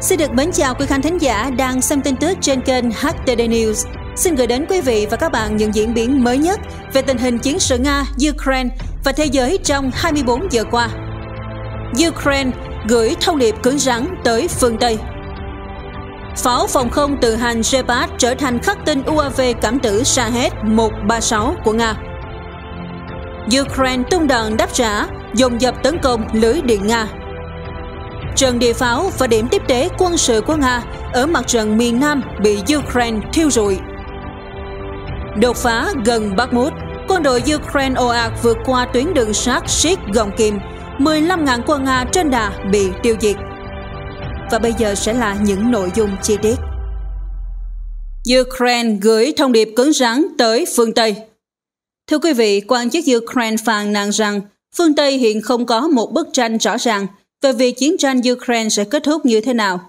Xin được mến chào quý khán thính giả đang xem tin tức trên kênh HTD News. Xin gửi đến quý vị và các bạn những diễn biến mới nhất về tình hình chiến sự Nga-Ukraine và thế giới trong 24 giờ qua. Ukraine gửi thông điệp cứng rắn tới phương Tây. Pháo phòng không từ hành Shepard trở thành khắc tinh UAV cảm tử Shahed-136 của Nga. Ukraine tung đòn đáp trả, dồn dập tấn công lưới điện Nga Trận địa pháo và điểm tiếp tế quân sự của Nga ở mặt trận miền Nam bị Ukraine thiêu rụi. Đột phá gần Bakhmut, quân đội Ukraine ồ ạt vượt qua tuyến đường sát Siết Gồng Kim, 15.000 quân Nga trên đà bị tiêu diệt. Và bây giờ sẽ là những nội dung chi tiết. Ukraine gửi thông điệp cứng rắn tới phương Tây. Thưa quý vị, quan chức Ukraine phàn nàn rằng phương Tây hiện không có một bức tranh rõ ràng về việc chiến tranh Ukraine sẽ kết thúc như thế nào.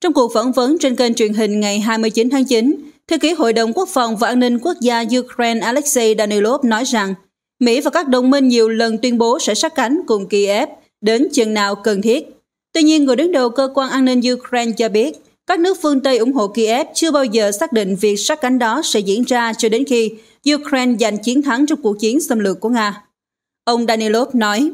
Trong cuộc phỏng vấn trên kênh truyền hình ngày 29 tháng 9, Thư ký Hội đồng Quốc phòng và An ninh Quốc gia Ukraine Alexei Danilov nói rằng Mỹ và các đồng minh nhiều lần tuyên bố sẽ sát cánh cùng Kiev đến chừng nào cần thiết. Tuy nhiên, người đứng đầu cơ quan an ninh Ukraine cho biết các nước phương Tây ủng hộ Kiev chưa bao giờ xác định việc sát cánh đó sẽ diễn ra cho đến khi Ukraine giành chiến thắng trong cuộc chiến xâm lược của Nga. Ông Danilov nói,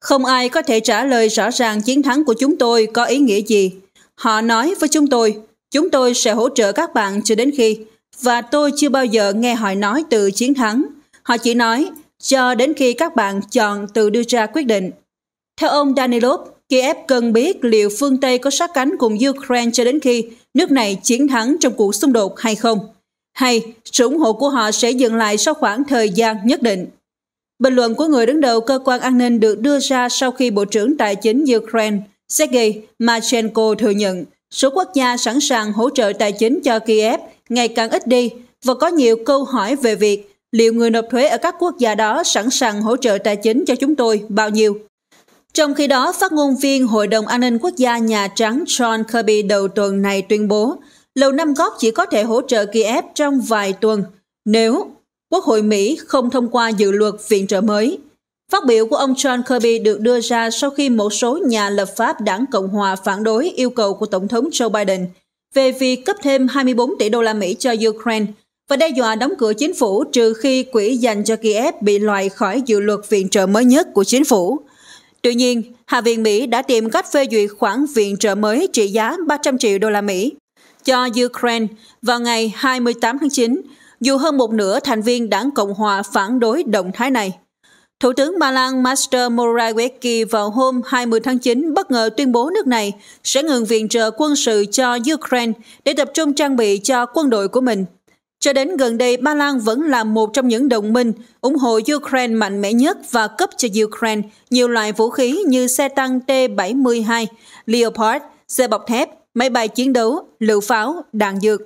không ai có thể trả lời rõ ràng chiến thắng của chúng tôi có ý nghĩa gì. Họ nói với chúng tôi, chúng tôi sẽ hỗ trợ các bạn cho đến khi. Và tôi chưa bao giờ nghe họ nói từ chiến thắng. Họ chỉ nói cho đến khi các bạn chọn từ đưa ra quyết định. Theo ông Danilov, Kiev cần biết liệu phương Tây có sát cánh cùng Ukraine cho đến khi nước này chiến thắng trong cuộc xung đột hay không. Hay sự ủng hộ của họ sẽ dừng lại sau khoảng thời gian nhất định. Bình luận của người đứng đầu cơ quan an ninh được đưa ra sau khi Bộ trưởng Tài chính Ukraine Sergei Marchenko thừa nhận số quốc gia sẵn sàng hỗ trợ tài chính cho Kiev ngày càng ít đi và có nhiều câu hỏi về việc liệu người nộp thuế ở các quốc gia đó sẵn sàng hỗ trợ tài chính cho chúng tôi bao nhiêu. Trong khi đó, phát ngôn viên Hội đồng An ninh Quốc gia Nhà Trắng John Kirby đầu tuần này tuyên bố Lầu Năm Góc chỉ có thể hỗ trợ Kiev trong vài tuần nếu Quốc hội Mỹ không thông qua dự luật viện trợ mới. Phát biểu của ông John Kirby được đưa ra sau khi một số nhà lập pháp đảng Cộng hòa phản đối yêu cầu của Tổng thống Joe Biden về việc cấp thêm 24 tỷ đô la Mỹ cho Ukraine và đe dọa đóng cửa chính phủ trừ khi quỹ dành cho Kiev bị loại khỏi dự luật viện trợ mới nhất của chính phủ. Tuy nhiên, Hạ viện Mỹ đã tìm cách phê duyệt khoản viện trợ mới trị giá 300 triệu đô la Mỹ cho Ukraine vào ngày 28 tháng 9 dù hơn một nửa thành viên đảng Cộng hòa phản đối động thái này. Thủ tướng Ba Lan Master Morawiecki vào hôm 20 tháng 9 bất ngờ tuyên bố nước này sẽ ngừng viện trợ quân sự cho Ukraine để tập trung trang bị cho quân đội của mình. Cho đến gần đây, Ba Lan vẫn là một trong những đồng minh ủng hộ Ukraine mạnh mẽ nhất và cấp cho Ukraine nhiều loại vũ khí như xe tăng T-72, Leopard, xe bọc thép, máy bay chiến đấu, lựu pháo, đạn dược.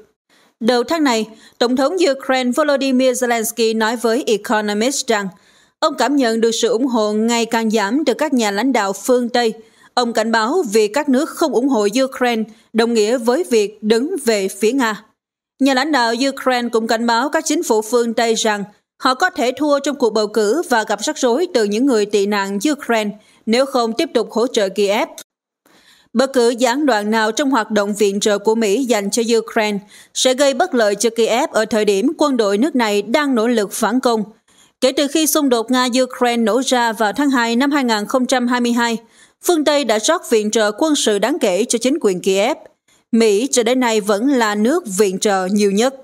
Đầu tháng này, Tổng thống Ukraine Volodymyr Zelensky nói với Economist rằng ông cảm nhận được sự ủng hộ ngày càng giảm từ các nhà lãnh đạo phương Tây. Ông cảnh báo việc các nước không ủng hộ Ukraine đồng nghĩa với việc đứng về phía Nga. Nhà lãnh đạo Ukraine cũng cảnh báo các chính phủ phương Tây rằng họ có thể thua trong cuộc bầu cử và gặp rắc rối từ những người tị nạn Ukraine nếu không tiếp tục hỗ trợ Kiev Bất cứ gián đoạn nào trong hoạt động viện trợ của Mỹ dành cho Ukraine sẽ gây bất lợi cho Kiev ở thời điểm quân đội nước này đang nỗ lực phản công. Kể từ khi xung đột Nga-Ukraine nổ ra vào tháng 2 năm 2022, phương Tây đã rót viện trợ quân sự đáng kể cho chính quyền Kiev. Mỹ cho đến nay vẫn là nước viện trợ nhiều nhất.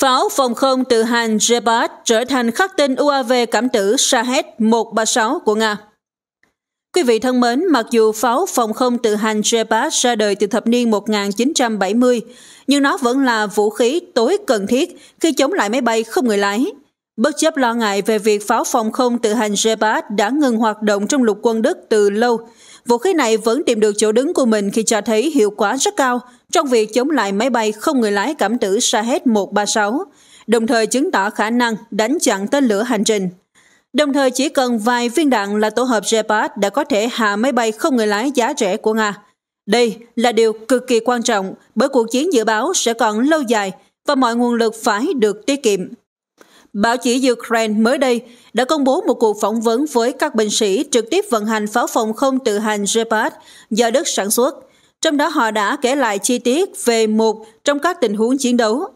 Pháo phòng không từ Hàn Jebat trở thành khắc tinh UAV cảm tử Shahed-136 của Nga. Quý vị thân mến, mặc dù pháo phòng không tự hành Jebat ra đời từ thập niên 1970, nhưng nó vẫn là vũ khí tối cần thiết khi chống lại máy bay không người lái. Bất chấp lo ngại về việc pháo phòng không tự hành Jebat đã ngừng hoạt động trong lục quân Đức từ lâu, vũ khí này vẫn tìm được chỗ đứng của mình khi cho thấy hiệu quả rất cao trong việc chống lại máy bay không người lái cảm tử Shahed 136, đồng thời chứng tỏ khả năng đánh chặn tên lửa hành trình. Đồng thời chỉ cần vài viên đạn là tổ hợp Gepard đã có thể hạ máy bay không người lái giá rẻ của Nga. Đây là điều cực kỳ quan trọng bởi cuộc chiến dự báo sẽ còn lâu dài và mọi nguồn lực phải được tiết kiệm. Báo chí Ukraine mới đây đã công bố một cuộc phỏng vấn với các binh sĩ trực tiếp vận hành pháo phòng không tự hành Gepard do Đức sản xuất – trong đó họ đã kể lại chi tiết về một trong các tình huống chiến đấu.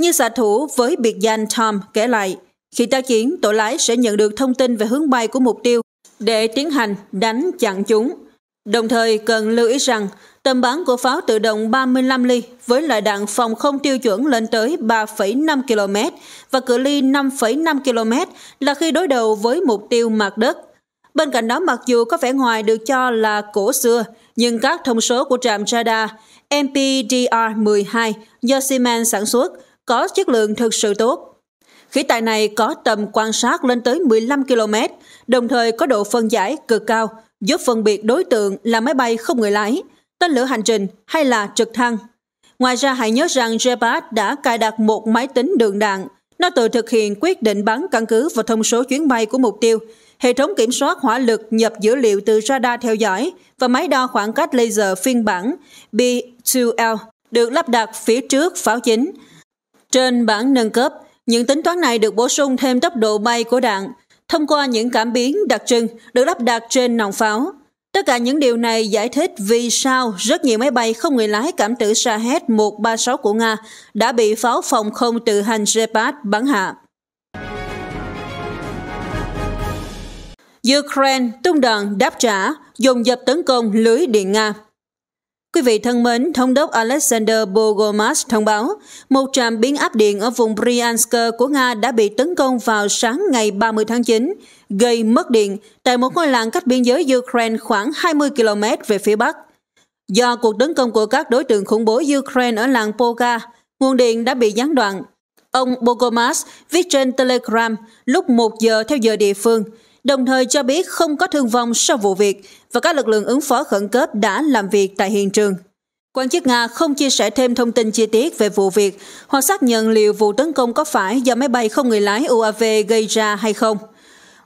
Như xạ thủ với biệt danh Tom kể lại, khi ta chiến, tổ lái sẽ nhận được thông tin về hướng bay của mục tiêu để tiến hành đánh chặn chúng. Đồng thời cần lưu ý rằng tầm bắn của pháo tự động 35 ly với loại đạn phòng không tiêu chuẩn lên tới 3,5 km và cự ly 5,5 km là khi đối đầu với mục tiêu mặt đất. Bên cạnh đó mặc dù có vẻ ngoài được cho là cổ xưa, nhưng các thông số của trạm radar MPDR-12 do Siemens sản xuất có chất lượng thực sự tốt. Khí tài này có tầm quan sát lên tới 15 km, đồng thời có độ phân giải cực cao, giúp phân biệt đối tượng là máy bay không người lái, tên lửa hành trình hay là trực thăng. Ngoài ra hãy nhớ rằng Gepard đã cài đặt một máy tính đường đạn. Nó tự thực hiện quyết định bắn căn cứ vào thông số chuyến bay của mục tiêu, hệ thống kiểm soát hỏa lực nhập dữ liệu từ radar theo dõi và máy đo khoảng cách laser phiên bản B2L được lắp đặt phía trước pháo chính. Trên bản nâng cấp, những tính toán này được bổ sung thêm tốc độ bay của đạn thông qua những cảm biến đặc trưng được lắp đặt trên nòng pháo. Tất cả những điều này giải thích vì sao rất nhiều máy bay không người lái cảm tử Shahed 136 của Nga đã bị pháo phòng không tự hành Gepard bắn hạ. Ukraine tung đòn đáp trả, dùng dập tấn công lưới điện Nga. Quý vị thân mến, Thống đốc Alexander Bogomaz thông báo, một trạm biến áp điện ở vùng Bryansk của Nga đã bị tấn công vào sáng ngày 30 tháng 9, gây mất điện tại một ngôi làng cách biên giới Ukraine khoảng 20 km về phía Bắc. Do cuộc tấn công của các đối tượng khủng bố Ukraine ở làng Poga, nguồn điện đã bị gián đoạn. Ông Bogomaz viết trên Telegram lúc 1 giờ theo giờ địa phương – đồng thời cho biết không có thương vong sau vụ việc và các lực lượng ứng phó khẩn cấp đã làm việc tại hiện trường. Quan chức Nga không chia sẻ thêm thông tin chi tiết về vụ việc hoặc xác nhận liệu vụ tấn công có phải do máy bay không người lái UAV gây ra hay không.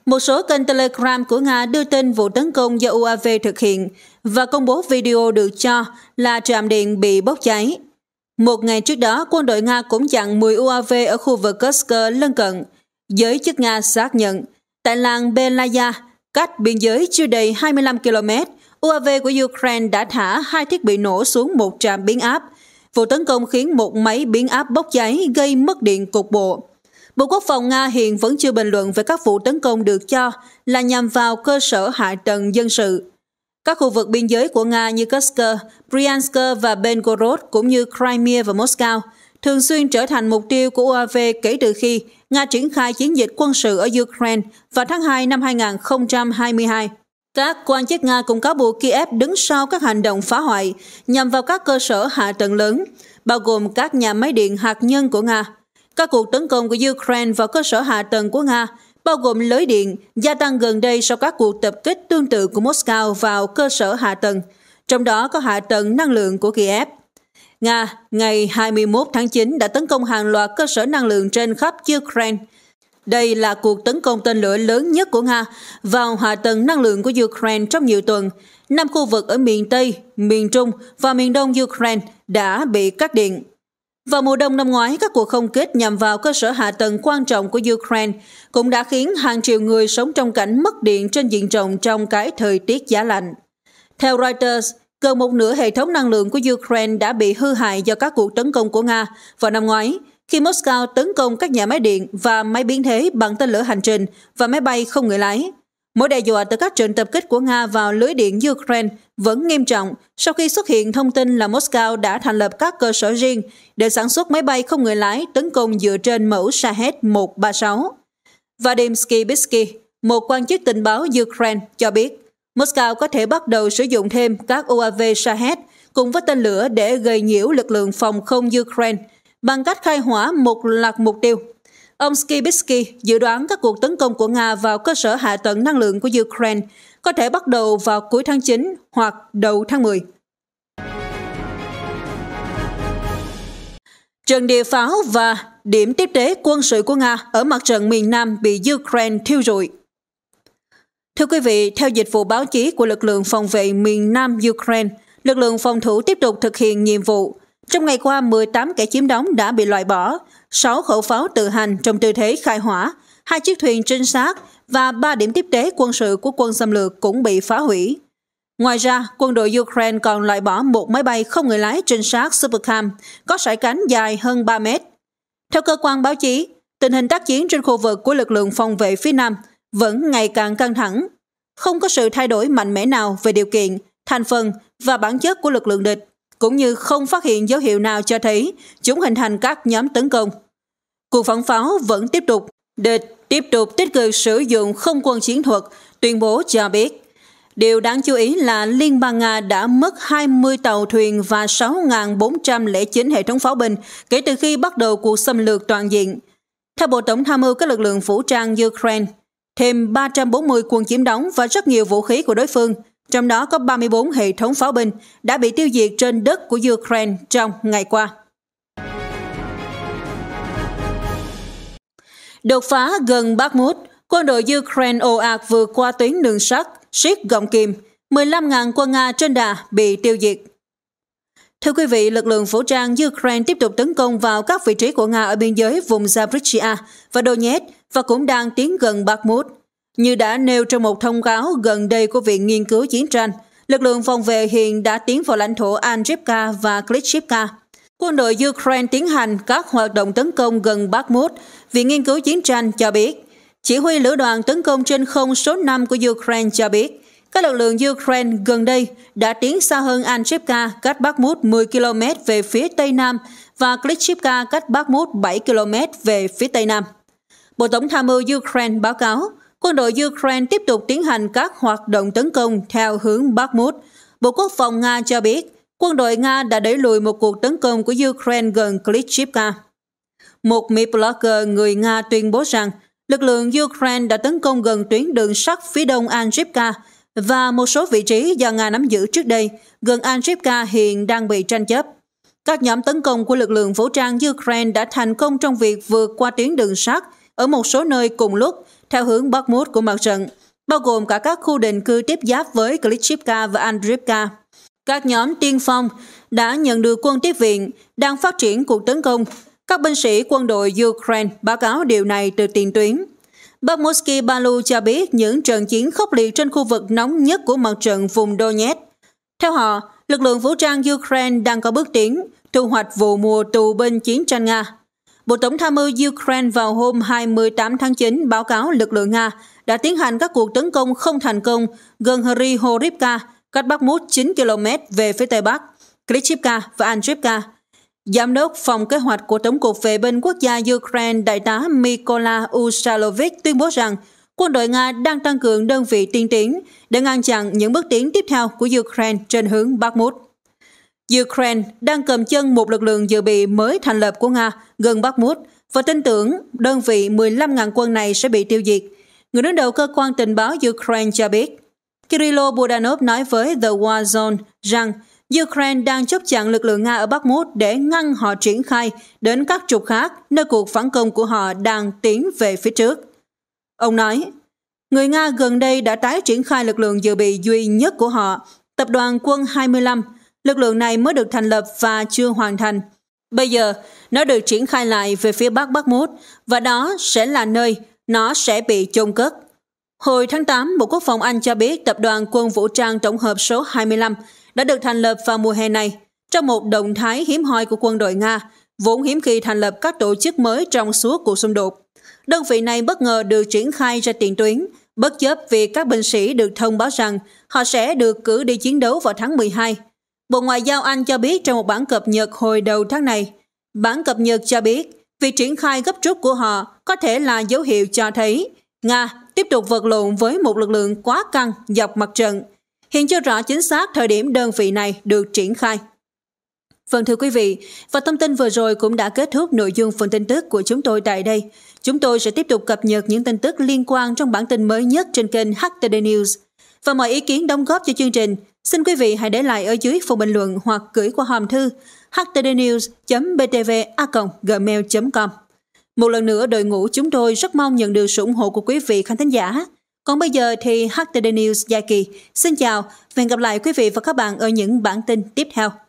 Một số kênh Telegram của Nga đưa tin vụ tấn công do UAV thực hiện và công bố video được cho là trạm điện bị bốc cháy. Một ngày trước đó, quân đội Nga cũng chặn 10 UAV ở khu vực Kursk lân cận. Giới chức Nga xác nhận Tại làng Belaya, cách biên giới chưa đầy 25 km, UAV của Ukraine đã thả hai thiết bị nổ xuống một trạm biến áp. Vụ tấn công khiến một máy biến áp bốc cháy gây mất điện cục bộ. Bộ Quốc phòng Nga hiện vẫn chưa bình luận về các vụ tấn công được cho là nhằm vào cơ sở hạ tầng dân sự. Các khu vực biên giới của Nga như Kursk, Bryansk và Belgorod cũng như Crimea và Moscow thường xuyên trở thành mục tiêu của UAV kể từ khi Nga triển khai chiến dịch quân sự ở Ukraine vào tháng 2 năm 2022. Các quan chức Nga cũng cáo buộc Kiev đứng sau các hành động phá hoại nhằm vào các cơ sở hạ tầng lớn, bao gồm các nhà máy điện hạt nhân của Nga. Các cuộc tấn công của Ukraine vào cơ sở hạ tầng của Nga, bao gồm lưới điện, gia tăng gần đây sau các cuộc tập kích tương tự của Moscow vào cơ sở hạ tầng, trong đó có hạ tầng năng lượng của Kiev. Nga ngày 21 tháng 9 đã tấn công hàng loạt cơ sở năng lượng trên khắp Ukraine. Đây là cuộc tấn công tên lửa lớn nhất của Nga vào hạ tầng năng lượng của Ukraine trong nhiều tuần. Năm khu vực ở miền Tây, miền Trung và miền Đông Ukraine đã bị cắt điện. Vào mùa đông năm ngoái, các cuộc không kích nhằm vào cơ sở hạ tầng quan trọng của Ukraine cũng đã khiến hàng triệu người sống trong cảnh mất điện trên diện rộng trong cái thời tiết giá lạnh. Theo Reuters, Gần một nửa hệ thống năng lượng của Ukraine đã bị hư hại do các cuộc tấn công của Nga vào năm ngoái, khi Moscow tấn công các nhà máy điện và máy biến thế bằng tên lửa hành trình và máy bay không người lái. Mối đe dọa từ các trận tập kích của Nga vào lưới điện Ukraine vẫn nghiêm trọng sau khi xuất hiện thông tin là Moscow đã thành lập các cơ sở riêng để sản xuất máy bay không người lái tấn công dựa trên mẫu Shahed-136. Vadim Skibitsky, một quan chức tình báo Ukraine, cho biết Moscow có thể bắt đầu sử dụng thêm các UAV Shahed cùng với tên lửa để gây nhiễu lực lượng phòng không Ukraine bằng cách khai hỏa một loạt mục tiêu. Ông Skibitsky dự đoán các cuộc tấn công của Nga vào cơ sở hạ tầng năng lượng của Ukraine có thể bắt đầu vào cuối tháng 9 hoặc đầu tháng 10. Trận địa pháo và điểm tiếp tế quân sự của Nga ở mặt trận miền Nam bị Ukraine thiêu rụi. Thưa quý vị, theo dịch vụ báo chí của lực lượng phòng vệ miền Nam Ukraine, lực lượng phòng thủ tiếp tục thực hiện nhiệm vụ. Trong ngày qua, 18 kẻ chiếm đóng đã bị loại bỏ, 6 khẩu pháo tự hành trong tư thế khai hỏa, hai chiếc thuyền trinh sát và ba điểm tiếp tế quân sự của quân xâm lược cũng bị phá hủy. Ngoài ra, quân đội Ukraine còn loại bỏ một máy bay không người lái trinh sát Supercam có sải cánh dài hơn 3 mét. Theo cơ quan báo chí, tình hình tác chiến trên khu vực của lực lượng phòng vệ phía Nam vẫn ngày càng căng thẳng. Không có sự thay đổi mạnh mẽ nào về điều kiện, thành phần và bản chất của lực lượng địch, cũng như không phát hiện dấu hiệu nào cho thấy chúng hình thành các nhóm tấn công. Cuộc phản pháo vẫn tiếp tục. Địch tiếp tục tích cực sử dụng không quân chiến thuật, tuyên bố cho biết. Điều đáng chú ý là Liên bang Nga đã mất 20 tàu thuyền và 6.409 hệ thống pháo binh kể từ khi bắt đầu cuộc xâm lược toàn diện. Theo Bộ Tổng tham mưu các lực lượng vũ trang Ukraine, thêm 340 quân chiếm đóng và rất nhiều vũ khí của đối phương, trong đó có 34 hệ thống pháo binh đã bị tiêu diệt trên đất của Ukraine trong ngày qua. Đột phá gần Bakhmut, quân đội Ukraine ồ ạt vượt qua tuyến đường sắt, siết gọng kìm, 15.000 quân Nga trên đà bị tiêu diệt. Thưa quý vị, lực lượng vũ trang Ukraine tiếp tục tấn công vào các vị trí của Nga ở biên giới vùng Zaporizhia và Donetsk và cũng đang tiến gần Bakhmut. Như đã nêu trong một thông cáo gần đây của Viện Nghiên cứu Chiến tranh, lực lượng phòng vệ hiện đã tiến vào lãnh thổ Andrivka và Klitschivka. Quân đội Ukraine tiến hành các hoạt động tấn công gần Bakhmut, Viện Nghiên cứu Chiến tranh cho biết. Chỉ huy lữ đoàn tấn công trên không số 5 của Ukraine cho biết, các lực lượng Ukraine gần đây đã tiến xa hơn Anchivka cách Bakhmut 10 km về phía Tây Nam và Klitschivka cách Bakhmut 7 km về phía Tây Nam. Bộ Tổng tham mưu Ukraine báo cáo, quân đội Ukraine tiếp tục tiến hành các hoạt động tấn công theo hướng Bakhmut. Bộ Quốc phòng Nga cho biết, quân đội Nga đã đẩy lùi một cuộc tấn công của Ukraine gần Klitschivka. Một Mỹ blogger người Nga tuyên bố rằng lực lượng Ukraine đã tấn công gần tuyến đường sắt phía đông Anjivka và một số vị trí do Nga nắm giữ trước đây gần Andrivka hiện đang bị tranh chấp. Các nhóm tấn công của lực lượng vũ trang Ukraine đã thành công trong việc vượt qua tuyến đường sắt ở một số nơi cùng lúc theo hướng Bakhmut của mặt trận, bao gồm cả các khu định cư tiếp giáp với Klitschivka và Andrivka. Các nhóm tiên phong đã nhận được quân tiếp viện, đang phát triển cuộc tấn công. Các binh sĩ quân đội Ukraine báo cáo điều này từ tiền tuyến. Bamuski Balu cho biết những trận chiến khốc liệt trên khu vực nóng nhất của mặt trận vùng Donetsk. Theo họ, lực lượng vũ trang Ukraine đang có bước tiến, thu hoạch vụ mùa tù binh chiến tranh Nga. Bộ Tổng tham mưu Ukraine vào hôm 28 tháng 9 báo cáo lực lượng Nga đã tiến hành các cuộc tấn công không thành công gần Hryhorivka, cách Bakhmut 9 km về phía tây bắc, Klitschivka và Andrivka, Giám đốc phòng kế hoạch của Tổng cục Vệ binh quốc gia Ukraine Đại tá Mykola Usalovic tuyên bố rằng quân đội Nga đang tăng cường đơn vị tiên tiến để ngăn chặn những bước tiến tiếp theo của Ukraine trên hướng Bakhmut. Ukraine đang cầm chân một lực lượng dự bị mới thành lập của Nga gần Bakhmut và tin tưởng đơn vị 15.000 quân này sẽ bị tiêu diệt. Người đứng đầu cơ quan tình báo Ukraine cho biết, Kirilo Budanov nói với The War Zone rằng Ukraine đang chốt chặn lực lượng Nga ở Bắc Bakhmut để ngăn họ triển khai đến các trục khác nơi cuộc phản công của họ đang tiến về phía trước. Ông nói, người Nga gần đây đã tái triển khai lực lượng dự bị duy nhất của họ, tập đoàn quân 25. Lực lượng này mới được thành lập và chưa hoàn thành. Bây giờ, nó được triển khai lại về phía bắc Bắc Bakhmut và đó sẽ là nơi nó sẽ bị chôn cất. Hồi tháng 8, Bộ Quốc phòng Anh cho biết tập đoàn quân vũ trang tổng hợp số 25 đã được thành lập vào mùa hè này trong một động thái hiếm hoi của quân đội Nga, vốn hiếm khi thành lập các tổ chức mới trong suốt cuộc xung đột. Đơn vị này bất ngờ được triển khai ra tiền tuyến, bất chấp việc các binh sĩ được thông báo rằng họ sẽ được cử đi chiến đấu vào tháng 12. Bộ Ngoại giao Anh cho biết trong một bản cập nhật hồi đầu tháng này, bản cập nhật cho biết việc triển khai gấp rút của họ có thể là dấu hiệu cho thấy Nga tiếp tục vật lộn với một lực lượng quá căng dọc mặt trận – Hiện chưa rõ chính xác thời điểm đơn vị này được triển khai. Vâng thưa quý vị, và thông tin vừa rồi cũng đã kết thúc nội dung phần tin tức của chúng tôi tại đây. Chúng tôi sẽ tiếp tục cập nhật những tin tức liên quan trong bản tin mới nhất trên kênh HTD News. Và mọi ý kiến đóng góp cho chương trình, xin quý vị hãy để lại ở dưới phần bình luận hoặc gửi qua hòm thư htdnews.btva.gmail.com. Một lần nữa, đội ngũ chúng tôi rất mong nhận được sự ủng hộ của quý vị khán thính giả – còn bây giờ thì HTD News Gia Kỳ. Xin chào và hẹn gặp lại quý vị và các bạn ở những bản tin tiếp theo.